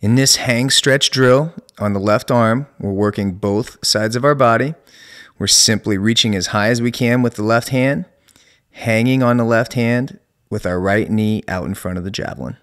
In this hang stretch drill on the left arm, we're working both sides of our body. We're simply reaching as high as we can with the left hand, hanging on the left hand with our right knee out in front of the javelin.